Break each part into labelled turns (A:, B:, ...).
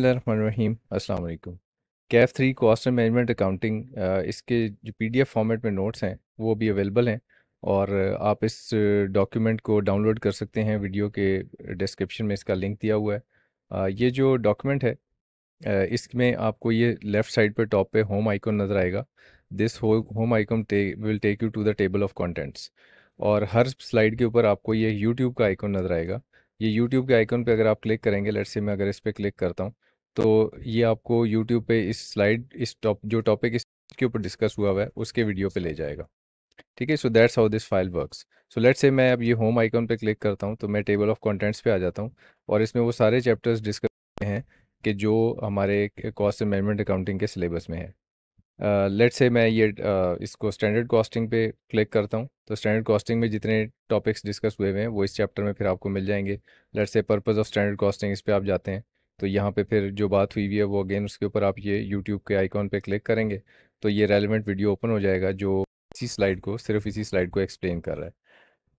A: रहीम अस्सलाम वालेकुम कैफ three cost and management accounting इसके जो पीडीएफ फॉर्मेट में नोट्स हैं वो भी अवेलेबल हैं और आप इस डॉक्यूमेंट को डाउनलोड कर सकते हैं वीडियो के डिस्क्रिप्शन में इसका लिंक दिया हुआ है ये जो डॉक्यूमेंट है इसमें आपको ये लेफ़्ट साइड पर टॉप पे होम आइकॉन नज़र आएगा this home icon will take you to the table of contents और हर स्लाइड के ऊपर आपको ये यूट्यूब का आइकॉन नज़र आएगा ये यूट्यूब के आइकन पे अगर आप क्लिक करेंगे लेट से मैं अगर इस पर क्लिक करता हूँ तो ये आपको यूट्यूब पे इस स्लाइड इस टॉप जो टॉपिक इसके ऊपर डिस्कस हुआ हुआ है उसके वीडियो पे ले जाएगा ठीक है so that's how this file works so let's say मैं अब ये होम आइकॉन पे क्लिक करता हूँ तो मैं टेबल ऑफ कॉन्टेंट्स पे आ जाता हूँ और इसमें वो सारे चैप्टर्स डिस्कस हैं कि जो हमारे कॉस्ट मैनेजमेंट अकाउंटिंग के सिलेबस में है लेट से मैं ये uh, इसको स्टैंडर्ड कॉस्टिंग पे क्लिक करता हूँ तो स्टैंडर्ड कॉस्टिंग में जितने टॉपिक्स डिस्कस हुए हुए हैं वो इस चैप्टर में फिर आपको मिल जाएंगे लेट से पर्पज़ ऑफ स्टैंडर्ड कॉस्टिंग इस पर आप जाते हैं तो यहाँ पे फिर जो बात हुई हुई है वो अगेन उसके ऊपर आप ये यूट्यूब के आइकॉन पर क्लिक करेंगे तो ये रेलिवेंट वीडियो ओपन हो जाएगा जो इसी स्लाइड को सिर्फ इसी स्लाइड को एक्सप्लेन कर रहा है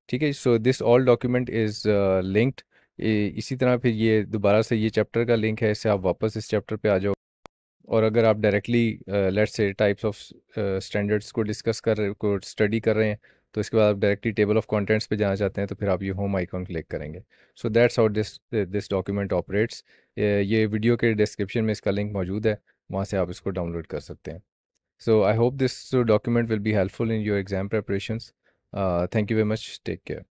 A: ठीक है so this all document is linked इसी तरह फिर ये दोबारा से ये चैप्टर का लिंक है इससे आप वापस इस चैप्टर पे आ जाओ और अगर आप डायरेक्टली लेट से टाइप्स ऑफ स्टैंडर्ड्स को डिस्कस कर रहे को स्टडी कर रहे हैं तो इसके बाद आप डायरेक्टली टेबल ऑफ कंटेंट्स पे जाना चाहते हैं तो फिर आप ये होम आइकॉन क्लिक करेंगे so that's how this this document operates ये वीडियो के डिस्क्रिप्शन में इसका लिंक मौजूद है वहाँ से आप इसको डाउनलोड कर सकते हैं so I hope this document will be helpful in your exam preparation thank you very much take care